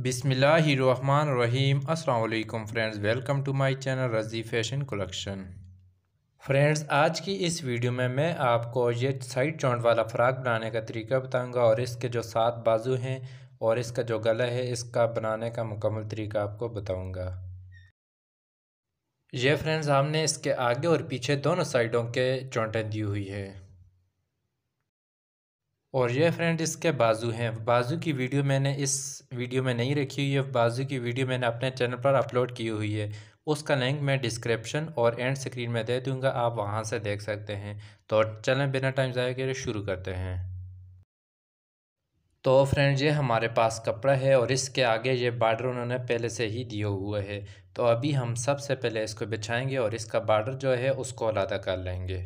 बिसमीम अल्लाम friends welcome to my channel Razi fashion collection friends आज की इस वीडियो में मैं आपको ये साइड चौंट वाला फ़्राक बनाने का तरीका बताऊंगा और इसके जो सात बाजू हैं और इसका जो गला है इसका बनाने का मुकम्मल तरीका आपको बताऊंगा ये फ्रेंड्स हमने इसके आगे और पीछे दोनों साइडों के चौंटें दी हुई हैं और ये फ्रेंड इसके बाजू हैं बाजू की वीडियो मैंने इस वीडियो में नहीं रखी हुई है बाजू की वीडियो मैंने अपने चैनल पर अपलोड की हुई है उसका लिंक मैं डिस्क्रिप्शन और एंड स्क्रीन में दे दूंगा आप वहां से देख सकते हैं तो चलें बिना टाइम ज़ाया करें शुरू करते हैं तो फ्रेंड ये हमारे पास कपड़ा है और इसके आगे ये बार्डर उन्होंने पहले से ही दिए हुए है तो अभी हम सबसे पहले इसको बिछाएंगे और इसका बार्डर जो है उसको अलादा कर लेंगे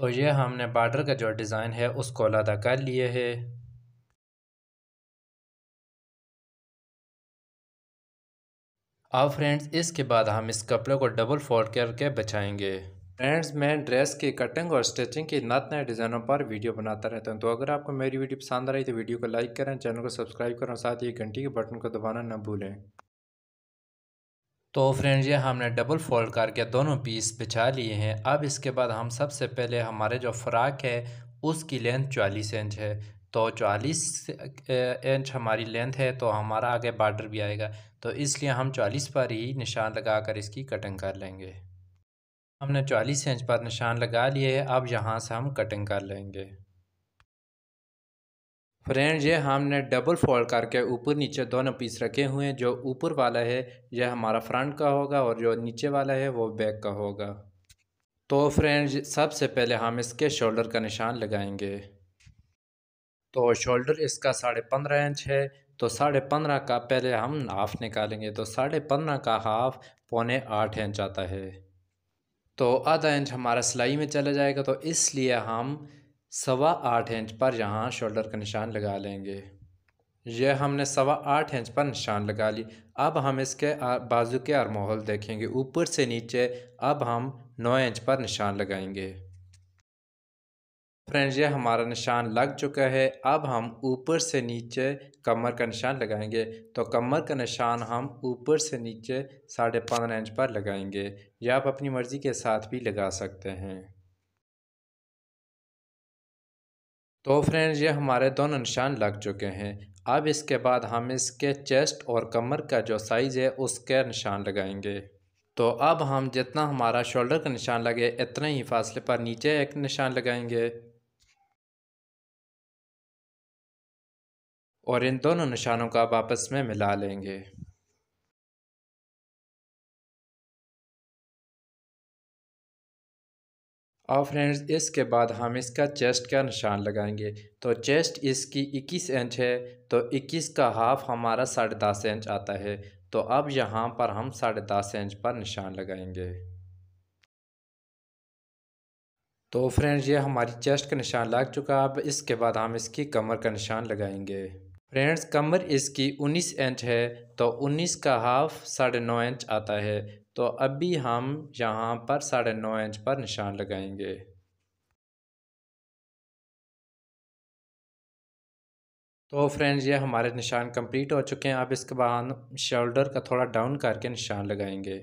तो ये हमने बॉर्डर का जो डिज़ाइन है उसको अलहदा कर लिए है अब फ्रेंड्स इसके बाद हम इस कपड़े को डबल फोल्ड करके बचाएंगे फ्रेंड्स मैं ड्रेस की कटिंग और स्टिचिंग की नत नए डिज़ाइनों पर वीडियो बनाता रहता हूं तो अगर आपको मेरी वीडियो पसंद आ है तो वीडियो को लाइक करें चैनल को सब्सक्राइब करें और साथ ही घंटी के बटन को दबाना ना भूलें तो फ्रेंड्स ये हमने डबल फोल्ड करके दोनों पीस बिछा लिए हैं अब इसके बाद हम सबसे पहले हमारे जो फ्राक है उसकी लेंथ चालीस इंच है तो चालीस इंच हमारी लेंथ है तो हमारा आगे बार्डर भी आएगा तो इसलिए हम चालीस पर ही निशान लगा कर इसकी कटिंग कर लेंगे हमने चालीस इंच पर निशान लगा लिए है अब यहाँ से हम कटिंग कर लेंगे फ्रेंड ये हमने डबल फोल्ड करके ऊपर नीचे दोनों पीस रखे हुए हैं जो ऊपर वाला है यह हमारा फ्रंट का होगा और जो नीचे वाला है वो बैक का होगा तो फ्रेंड सबसे पहले हम इसके शोल्डर का निशान लगाएंगे तो शोल्डर इसका साढ़े पंद्रह इंच है तो साढ़े पंद्रह का पहले हम हाफ निकालेंगे तो साढ़े पंद्रह का हाफ पौने आठ इंच आता है तो आधा इंच हमारा सिलाई में चला जाएगा तो इसलिए हम सवा आठ इंच पर यहाँ शोल्डर का निशान लगा लेंगे यह हमने सवा आठ इंच पर निशान लगा ली अब हम इसके बाजू के आरमोहल देखेंगे ऊपर से नीचे अब हम नौ इंच पर निशान लगाएंगे फ्रेंड्स ये हमारा निशान लग चुका है अब हम ऊपर से नीचे कमर का निशान लगाएंगे तो कमर का निशान हम ऊपर से नीचे साढ़े पंद्रह इंच पर लगाएंगे या आप अपनी मर्ज़ी के साथ भी लगा सकते हैं तो फ्रेंड्स ये हमारे दोनों निशान लग चुके हैं अब इसके बाद हम इसके चेस्ट और कमर का जो साइज़ है उसके निशान लगाएंगे तो अब हम जितना हमारा शोल्डर का निशान लगे इतने ही फासले पर नीचे एक निशान लगाएंगे और इन दोनों निशानों का आपस में मिला लेंगे और फ्रेंड्स इसके बाद हम इसका चेस्ट का निशान लगाएंगे तो चेस्ट इसकी 21 इंच है तो 21 का हाफ हमारा साढ़े दस इंच आता है तो अब यहाँ पर हम साढ़े दस इंच पर निशान लगाएंगे तो फ्रेंड्स ये हमारी चेस्ट का निशान लग चुका अब इसके बाद हम इसकी कमर का निशान लगाएंगे फ्रेंड्स कमर इसकी 19 इंच है तो 19 का हाफ साढ़े नौ इंच आता है तो अभी हम यहाँ पर साढ़े नौ इंच पर निशान लगाएंगे तो फ्रेंड्स ये हमारे निशान कंप्लीट हो चुके हैं अब इसके बाद शोल्डर का थोड़ा डाउन करके निशान लगाएंगे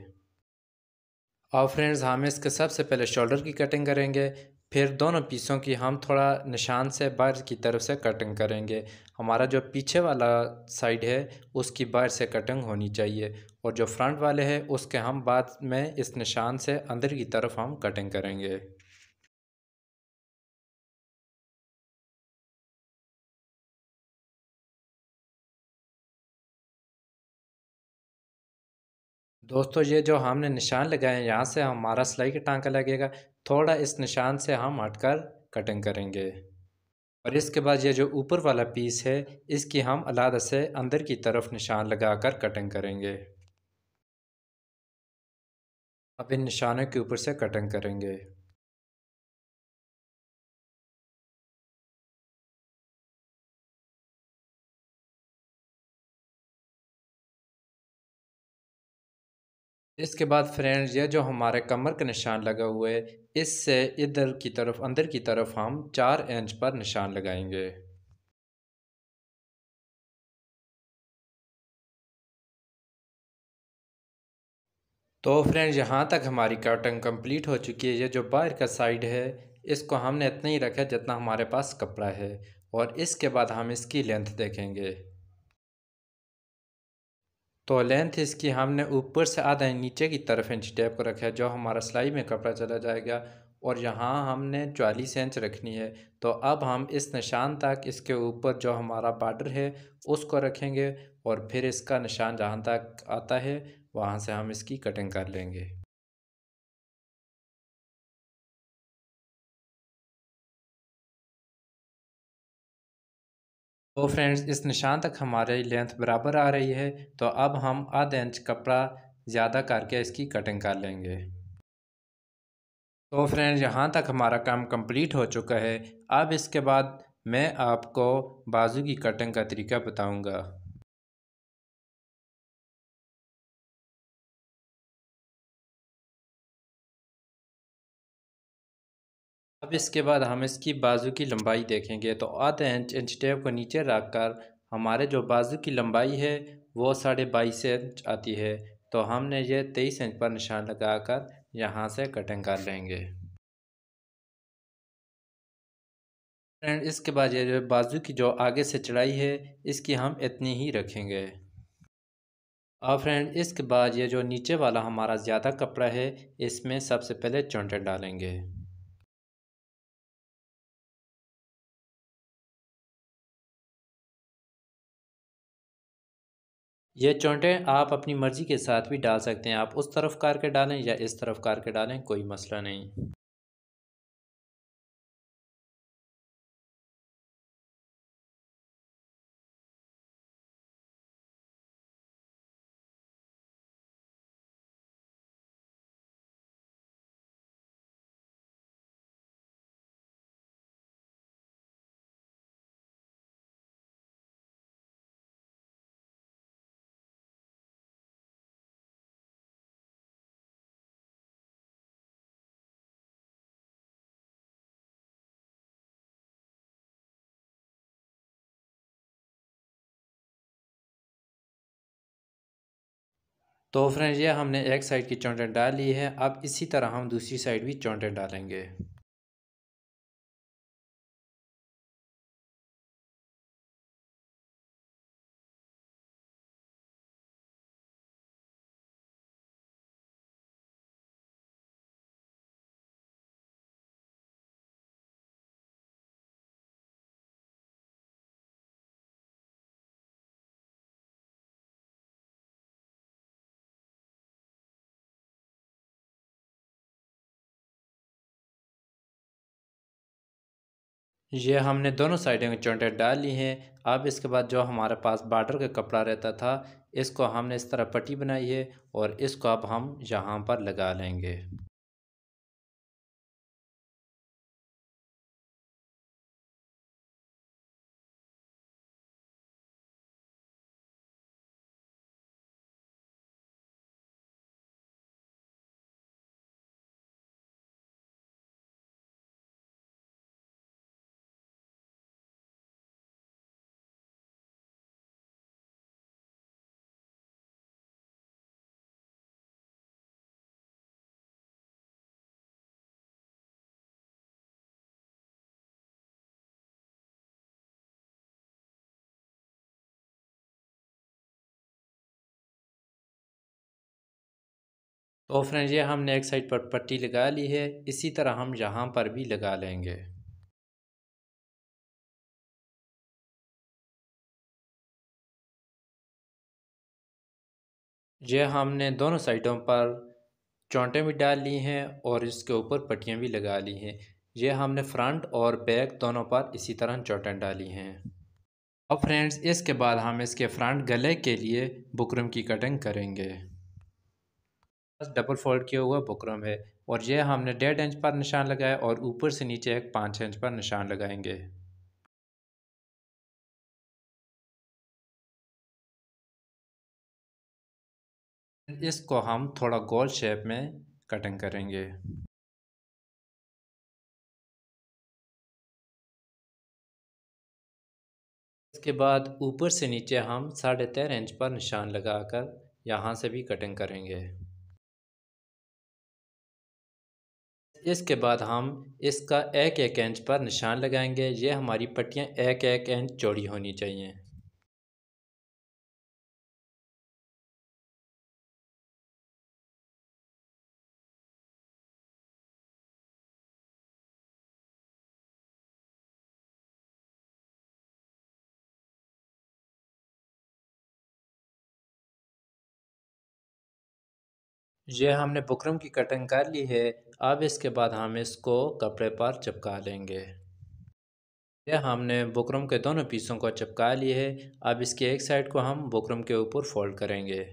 और फ्रेंड्स हम इसके सबसे पहले शोल्डर की कटिंग करेंगे फिर दोनों पीसों की हम थोड़ा निशान से बाहर की तरफ से कटिंग करेंगे हमारा जो पीछे वाला साइड है उसकी बाहर से कटिंग होनी चाहिए और जो फ्रंट वाले हैं उसके हम बाद में इस निशान से अंदर की तरफ हम कटिंग करेंगे दोस्तों ये जो हमने निशान लगाए हैं यहाँ से हमारा सिलाई का टांका लगेगा थोड़ा इस निशान से हम हटकर कटिंग करेंगे और इसके बाद ये जो ऊपर वाला पीस है इसकी हम अलग से अंदर की तरफ निशान लगाकर कटिंग करेंगे अब इन निशानों के ऊपर से कटिंग करेंगे इसके बाद फ्रेंड्स ये जो हमारे कमर का निशान लगा हुआ है इससे इधर की तरफ अंदर की तरफ हम चार इंच पर निशान लगाएंगे तो फ्रेंड यहाँ तक हमारी कटिंग कंप्लीट हो चुकी है ये जो बाहर का साइड है इसको हमने इतना ही रखा जितना हमारे पास कपड़ा है और इसके बाद हम इसकी लेंथ देखेंगे तो लेंथ इसकी हमने ऊपर से आधा नीचे की तरफ इंच टेप को रखा है जो हमारा सिलाई में कपड़ा चला जाएगा और यहाँ हमने चालीस इंच रखनी है तो अब हम इस निशान तक इसके ऊपर जो हमारा बॉर्डर है उसको रखेंगे और फिर इसका निशान जहाँ तक आता है वहाँ से हम इसकी कटिंग कर लेंगे तो फ्रेंड्स इस निशान तक हमारी लेंथ बराबर आ रही है तो अब हम आधा इंच कपड़ा ज़्यादा करके इसकी कटिंग कर लेंगे तो फ्रेंड्स यहाँ तक हमारा काम कंप्लीट हो चुका है अब इसके बाद मैं आपको बाजू की कटिंग का तरीका बताऊंगा अब इसके बाद हम इसकी बाजू की लंबाई देखेंगे तो आधे इंच इंच टेप को नीचे रख कर हमारे जो बाजू की लंबाई है वो साढ़े बाईस इंच आती है तो हमने ये तेईस इंच पर निशान लगाकर यहाँ से कटिंग कर लेंगे फ्रेंड इसके बाद ये जो बाजू की जो आगे से चढ़ाई है इसकी हम इतनी ही रखेंगे और फ्रेंड इसके बाद ये जो नीचे वाला हमारा ज़्यादा कपड़ा है इसमें सबसे पहले चौंटे डालेंगे ये चौंटें आप अपनी मर्ज़ी के साथ भी डाल सकते हैं आप उस तरफ कार के डालें या इस तरफ कार के डालें कोई मसला नहीं तो फ्रेंड्स ये हमने एक साइड की चौंटे डाल ली है अब इसी तरह हम दूसरी साइड भी चौंटे डालेंगे ये हमने दोनों साइडों की चोंटें डाल ली हैं अब इसके बाद जो हमारे पास बार्डर का कपड़ा रहता था इसको हमने इस तरह पट्टी बनाई है और इसको अब हम यहाँ पर लगा लेंगे तो फ्रेंड ये हमने एक साइड पर पट्टी लगा ली है इसी तरह हम यहाँ पर भी लगा लेंगे ये हमने दोनों साइडों पर चौंटे भी डाल ली हैं और इसके ऊपर पट्टियाँ भी लगा ली हैं ये हमने फ्रंट और बैक दोनों पर इसी तरह चौटें डाली हैं और फ्रेंड्स इसके बाद हम इसके फ्रंट गले के लिए बुकरम की कटिंग करेंगे पास डबल फोल्ड किया हुआ बुकरम है और यह हमने डेढ़ इंच पर निशान लगाया और ऊपर से नीचे एक पाँच इंच पर निशान लगाएंगे इसको हम थोड़ा गोल शेप में कटिंग करेंगे इसके बाद ऊपर से नीचे हम साढ़े तेरह इंच पर निशान लगाकर यहाँ से भी कटिंग करेंगे इसके बाद हम इसका एक एक इंच पर निशान लगाएंगे ये हमारी पट्टियाँ एक एक इंच चौड़ी होनी चाहिए यह हमने बुकरम की कटिंग कर ली है अब इसके बाद हम इसको कपड़े पर चिपका लेंगे यह हमने बुकरम के दोनों पीसों को चिपका लिए है अब इसकी एक साइड को हम बुकरम के ऊपर फोल्ड करेंगे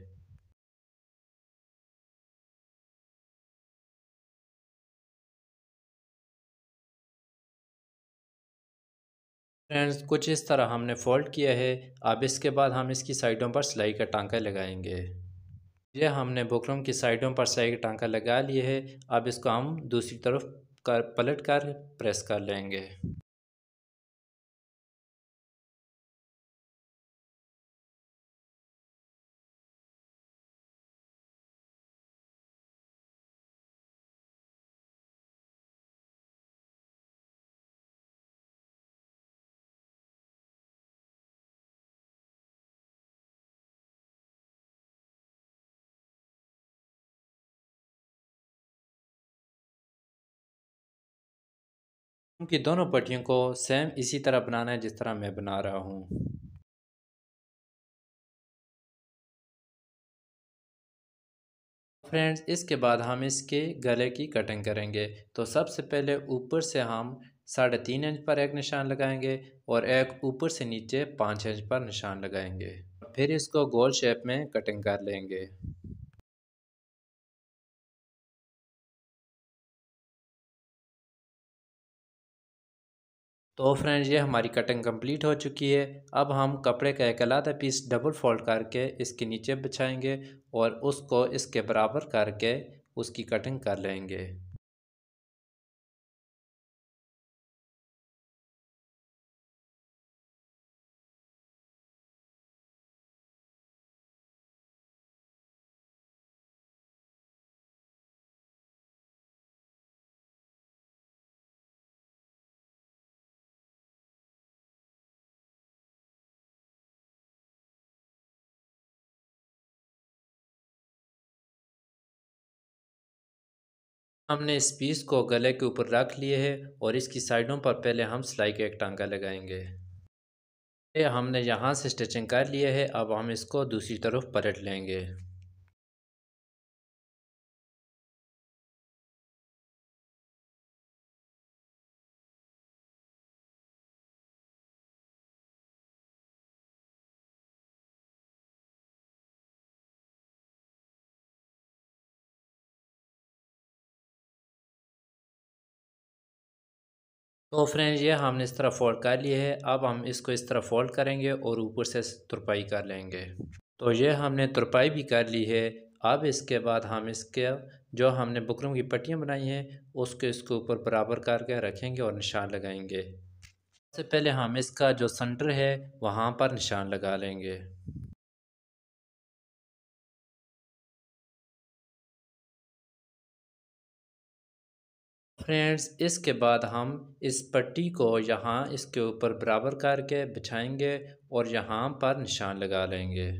फ्रेंड्स कुछ इस तरह हमने फोल्ड किया है अब इसके बाद हम इसकी साइडों पर सिलाई का टांका लगाएंगे यह हमने बुकरम की साइडों पर सही टांका लगा लिए है अब इसको हम दूसरी तरफ कर पलट कर प्रेस कर लेंगे क्योंकि दोनों पट्टियों को सेम इसी तरह बनाना है जिस तरह मैं बना रहा हूँ फ्रेंड्स इसके बाद हम इसके गले की कटिंग करेंगे तो सबसे पहले ऊपर से हम साढ़े तीन इंच पर एक निशान लगाएंगे और एक ऊपर से नीचे पाँच इंच पर निशान लगाएंगे फिर इसको गोल शेप में कटिंग कर लेंगे तो फ्रेंड्स ये हमारी कटिंग कंप्लीट हो चुकी है अब हम कपड़े का एक अलादा पीस डबल फोल्ड करके इसके नीचे बिछाएंगे और उसको इसके बराबर करके उसकी कटिंग कर लेंगे हमने इस पीस को गले के ऊपर रख लिए है और इसकी साइडों पर पहले हम सिलाई का एक टांगा लगाएंगे हमने यहाँ से स्टिचिंग कर लिए है अब हम इसको दूसरी तरफ पलट लेंगे तो फ्रेंड ये हमने इस तरह फोल्ड कर लिए है अब हम इसको इस तरह फोल्ड करेंगे और ऊपर से तुरपाई कर लेंगे तो ये हमने तुरपाई भी कर ली है अब इसके बाद हम इसके जो हमने बकरों की पट्टियाँ बनाई हैं उसके इसके ऊपर बराबर करके रखेंगे और निशान लगाएंगे सबसे पहले हम इसका जो सेंटर है वहाँ पर निशान लगा लेंगे फ्रेंड्स इसके बाद हम इस पट्टी को यहाँ इसके ऊपर बराबर करके बिछाएंगे और यहाँ पर निशान लगा लेंगे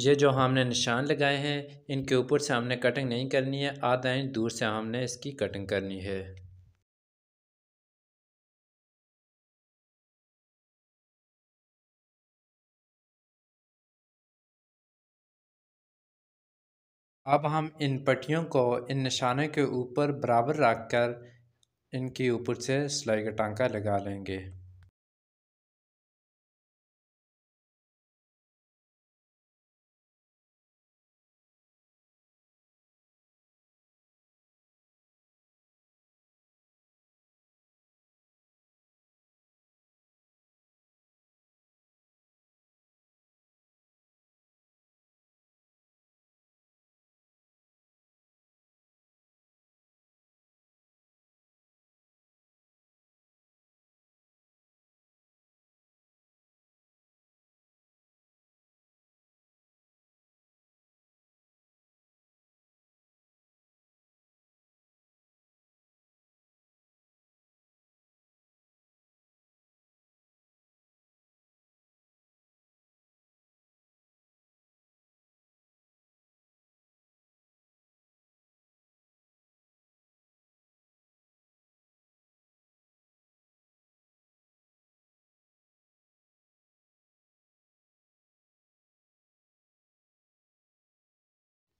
ये जो हमने निशान लगाए हैं इनके ऊपर से हमने कटिंग नहीं करनी है आधा इंच दूर से हमने इसकी कटिंग करनी है अब हम इन पट्टियों को इन निशानों के ऊपर बराबर रख कर इनके ऊपर से सिलाई का टांका लगा लेंगे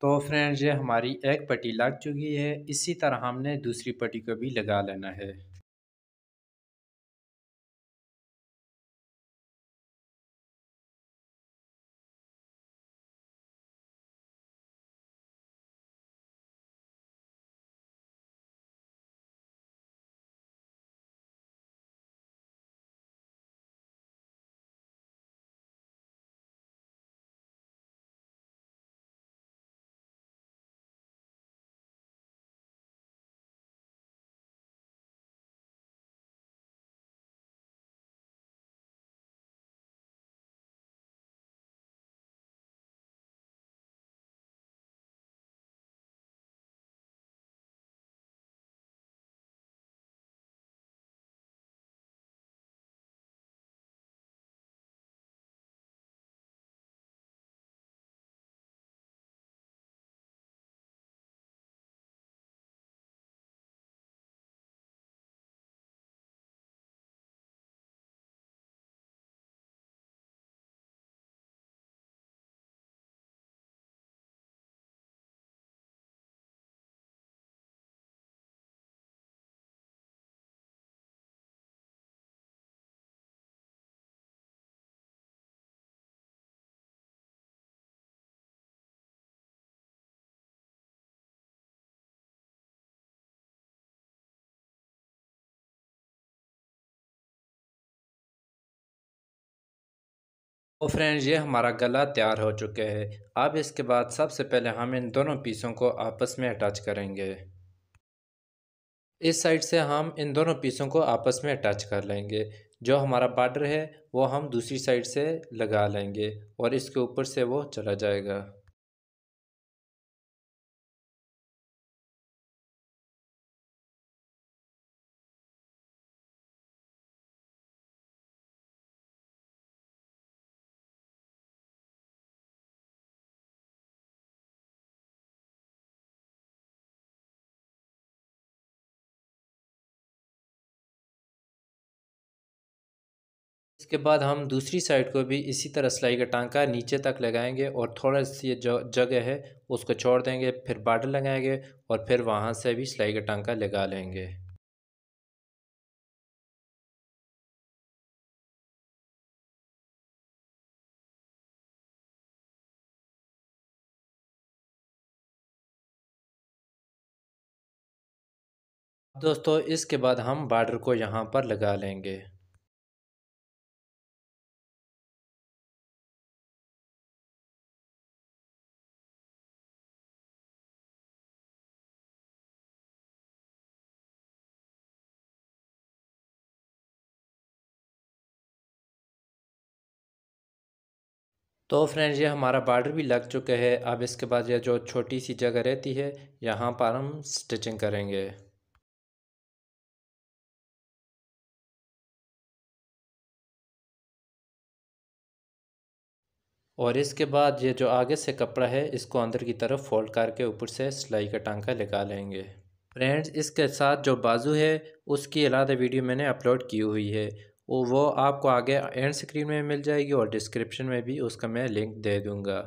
तो फ्रेंड्स ये हमारी एक पट्टी लग चुकी है इसी तरह हमने दूसरी पट्टी को भी लगा लेना है और फ्रेंड्स ये हमारा गला तैयार हो चुके है अब इसके बाद सबसे पहले हम इन दोनों पीसों को आपस में अटैच करेंगे इस साइड से हम इन दोनों पीसों को आपस में अटैच कर लेंगे जो हमारा बॉर्डर है वो हम दूसरी साइड से लगा लेंगे और इसके ऊपर से वो चला जाएगा उसके बाद हम दूसरी साइड को भी इसी तरह सिलाई का टांका नीचे तक लगाएंगे और थोड़ा सी जो जगह है उसको छोड़ देंगे फिर बार्डर लगाएंगे और फिर वहाँ से भी सिलाई का टांका लगा लेंगे दोस्तों इसके बाद हम बार्डर को यहाँ पर लगा लेंगे तो फ्रेंड्स ये हमारा बॉर्डर भी लग चुका है अब इसके बाद ये जो छोटी सी जगह रहती है यहाँ पर हम स्टिचिंग करेंगे और इसके बाद ये जो आगे से कपड़ा है इसको अंदर की तरफ फोल्ड करके ऊपर से सिलाई का टांका लगा लेंगे फ्रेंड्स इसके साथ जो बाजू है उसकी अलादा वीडियो मैंने अपलोड की हुई है वो आपको आगे एंड स्क्रीन में मिल जाएगी और डिस्क्रिप्शन में भी उसका मैं लिंक दे दूँगा